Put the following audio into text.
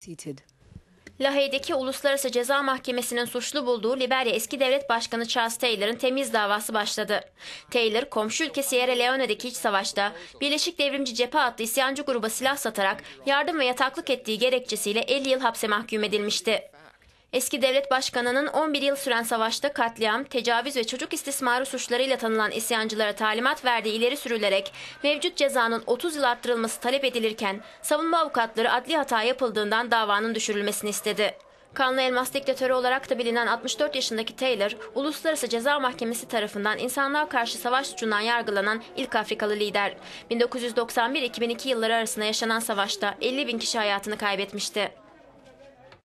Seated. Lahey'deki Uluslararası Ceza Mahkemesi'nin suçlu bulduğu Liberya eski devlet başkanı Charles Taylor'ın temiz davası başladı. Taylor, komşu ülke Sierra Leone'deki iç savaşta Birleşik Devrimci Cephe adlı isyancı gruba silah satarak yardım ve yataklık ettiği gerekçesiyle 50 yıl hapse mahkum edilmişti. Eski devlet başkanının 11 yıl süren savaşta katliam, tecavüz ve çocuk istismarı suçlarıyla tanınan isyancılara talimat verdiği ileri sürülerek mevcut cezanın 30 yıl arttırılması talep edilirken savunma avukatları adli hata yapıldığından davanın düşürülmesini istedi. Kanlı elmas diktatörü olarak da bilinen 64 yaşındaki Taylor, Uluslararası Ceza Mahkemesi tarafından insanlığa karşı savaş suçundan yargılanan ilk Afrikalı lider. 1991-2002 yılları arasında yaşanan savaşta 50 bin kişi hayatını kaybetmişti.